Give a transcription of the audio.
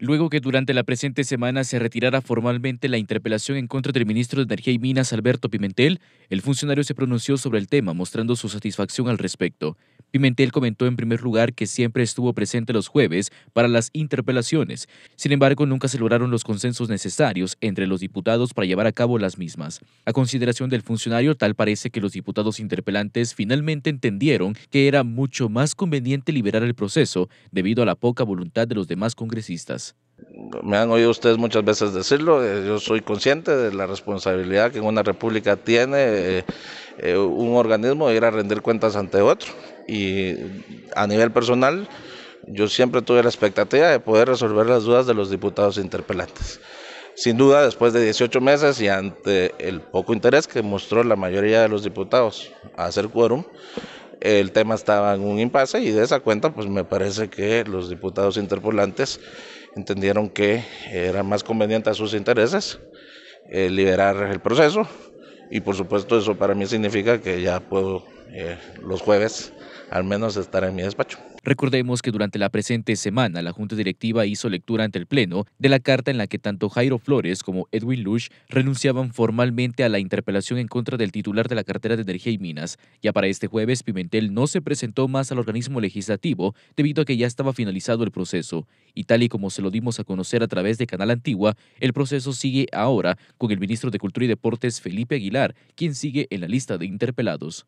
Luego que durante la presente semana se retirara formalmente la interpelación en contra del ministro de Energía y Minas Alberto Pimentel, el funcionario se pronunció sobre el tema mostrando su satisfacción al respecto. Pimentel comentó en primer lugar que siempre estuvo presente los jueves para las interpelaciones, sin embargo nunca se lograron los consensos necesarios entre los diputados para llevar a cabo las mismas. A consideración del funcionario, tal parece que los diputados interpelantes finalmente entendieron que era mucho más conveniente liberar el proceso debido a la poca voluntad de los demás congresistas. Me han oído ustedes muchas veces decirlo, eh, yo soy consciente de la responsabilidad que una república tiene. Eh, eh, un organismo a rendir cuentas ante otro. Y a nivel personal, yo siempre tuve la expectativa de poder resolver las dudas de los diputados interpelantes. Sin duda, después de 18 meses y ante el poco interés que mostró la mayoría de los diputados a hacer quórum, el tema estaba en un impasse y de esa cuenta, pues me parece que los diputados interpelantes entendieron que era más conveniente a sus intereses eh, liberar el proceso y por supuesto eso para mí significa que ya puedo eh, los jueves al menos estar en mi despacho. Recordemos que durante la presente semana la Junta Directiva hizo lectura ante el Pleno de la carta en la que tanto Jairo Flores como Edwin Lush renunciaban formalmente a la interpelación en contra del titular de la cartera de Energía y Minas. Ya para este jueves, Pimentel no se presentó más al organismo legislativo debido a que ya estaba finalizado el proceso. Y tal y como se lo dimos a conocer a través de Canal Antigua, el proceso sigue ahora con el ministro de Cultura y Deportes Felipe Aguilar, quien sigue en la lista de interpelados.